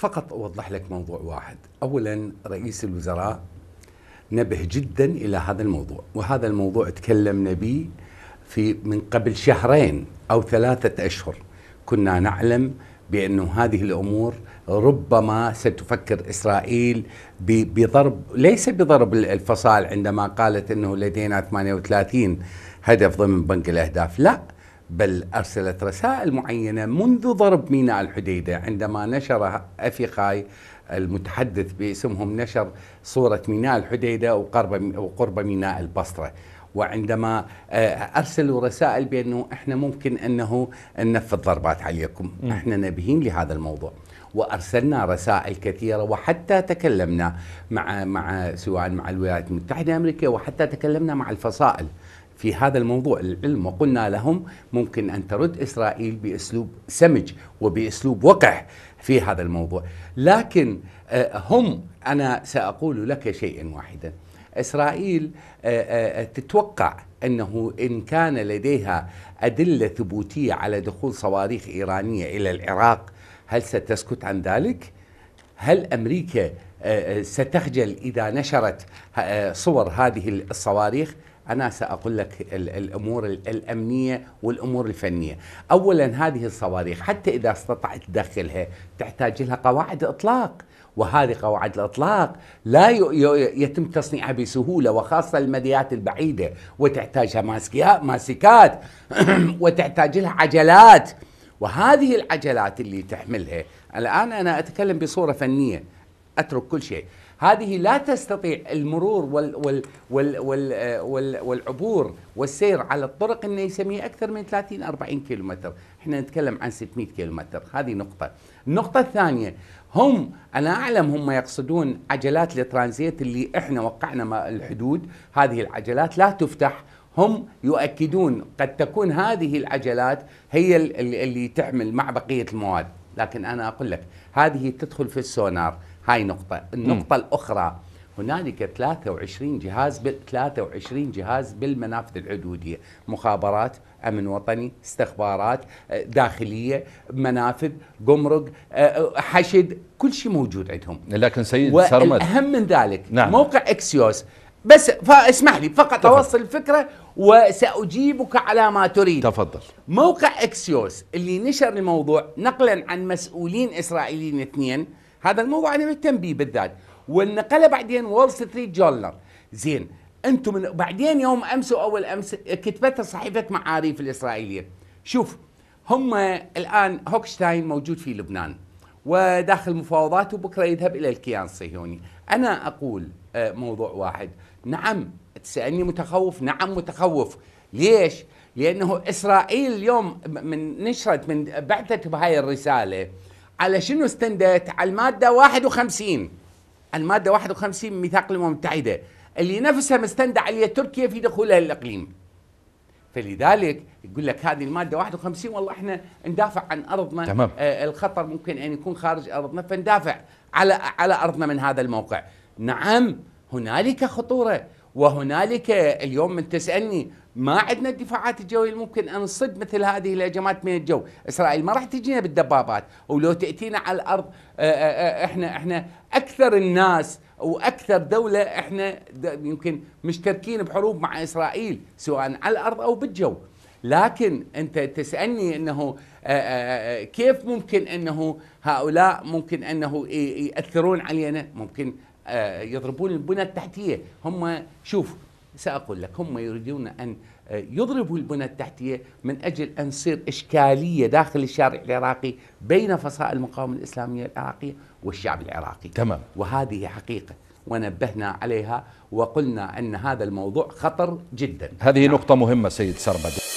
فقط أوضح لك موضوع واحد أولا رئيس الوزراء نبه جدا إلى هذا الموضوع وهذا الموضوع تكلمنا به في من قبل شهرين أو ثلاثة أشهر كنا نعلم بأن هذه الأمور ربما ستفكر إسرائيل بضرب ليس بضرب الفصائل عندما قالت أنه لدينا 38 هدف ضمن بنك الأهداف لا بل أرسلت رسائل معينة منذ ضرب ميناء الحديدة عندما نشر أفيقاي المتحدث باسمهم نشر صورة ميناء الحديدة وقرب, وقرب ميناء البصرة وعندما آه، ارسلوا رسائل بانه احنا ممكن انه ننفذ ضربات عليكم، احنا نبهين لهذا الموضوع. وارسلنا رسائل كثيره وحتى تكلمنا مع مع سواء مع الولايات المتحده الامريكيه وحتى تكلمنا مع الفصائل في هذا الموضوع العلم وقلنا لهم ممكن أن ترد إسرائيل بأسلوب سمج وبأسلوب وقح في هذا الموضوع لكن آه، هم أنا سأقول لك شيئا واحدا إسرائيل آه، آه، تتوقع أنه إن كان لديها أدلة ثبوتية على دخول صواريخ إيرانية إلى العراق هل ستسكت عن ذلك؟ هل أمريكا ستخجل إذا نشرت صور هذه الصواريخ؟ أنا سأقول لك الأمور الأمنية والأمور الفنية أولا هذه الصواريخ حتى إذا استطعت تدخلها تحتاج لها قواعد إطلاق وهذه قواعد الإطلاق لا يتم تصنيعها بسهولة وخاصة المديات البعيدة وتحتاجها ماسكات وتحتاج لها عجلات وهذه العجلات اللي تحملها الآن أنا أتكلم بصورة فنية أترك كل شيء هذه لا تستطيع المرور وال وال وال وال وال والعبور والسير على الطرق انه اكثر من 30 40 كيلومتر، احنا نتكلم عن 600 كيلومتر، هذه نقطة. النقطة الثانية هم انا اعلم هم يقصدون عجلات الترانزيت اللي احنا وقعنا الحدود، هذه العجلات لا تفتح هم يؤكدون قد تكون هذه العجلات هي اللي تحمل مع بقية المواد لكن انا اقول لك هذه تدخل في السونار هاي نقطه النقطه م. الاخرى هنالك 23 جهاز ب 23 جهاز بالمنافذ العدوديه مخابرات امن وطني استخبارات آه، داخليه منافذ جمرك آه، آه، حشد كل شيء موجود عندهم لكن سيد سرمد والاهم من ذلك نعم. موقع اكسيوس بس فاسمح لي فقط تفضل. اوصل الفكره وساجيبك على ما تريد تفضل موقع اكسيوس اللي نشر الموضوع نقلا عن مسؤولين اسرائيليين اثنين هذا الموضوع انا مهتم به بالذات والنقله بعدين وول ستريت جورنال زين انتم من بعدين يوم امس واول امس كتبت صحيفه معاريف الاسرائيليه شوف هم الان هوكشتاين موجود في لبنان وداخل مفاوضات وبكره يذهب الى الكيان الصهيوني انا اقول آه، موضوع واحد نعم تسالني متخوف نعم متخوف ليش لانه اسرائيل اليوم من نشرت من بعثت بهاي الرساله على شنو استندت على الماده 51 الماده 51 من ميثاق الامم المتحده اللي نفسها مستنده عليها تركيا في دخولها للاقليم فلذلك يقول لك هذه الماده 51 والله احنا ندافع عن ارضنا تمام. آه الخطر ممكن ان يكون خارج ارضنا فندافع على على ارضنا من هذا الموقع نعم هنالك خطوره وهنالك اليوم من تسالني ما عندنا الدفاعات الجويه ممكن ان نصد مثل هذه الهجمات من الجو، اسرائيل ما راح تجينا بالدبابات، ولو تاتينا على الارض آه، آه، آه، احنا احنا اكثر الناس واكثر دوله احنا يمكن مشتركين بحروب مع اسرائيل سواء على الارض او بالجو لكن انت تسالني انه كيف ممكن انه هؤلاء ممكن انه ياثرون علينا ممكن يضربون البنى التحتيه هم شوف سأقول لك هم يريدون أن آه، يضربوا البنى التحتية من أجل أن تصير إشكالية داخل الشارع العراقي بين فصائل المقاومة الإسلامية العراقية والشعب العراقي تمام وهذه حقيقة ونبهنا عليها وقلنا أن هذا الموضوع خطر جدا هذه نعم. نقطة مهمة سيد سربدي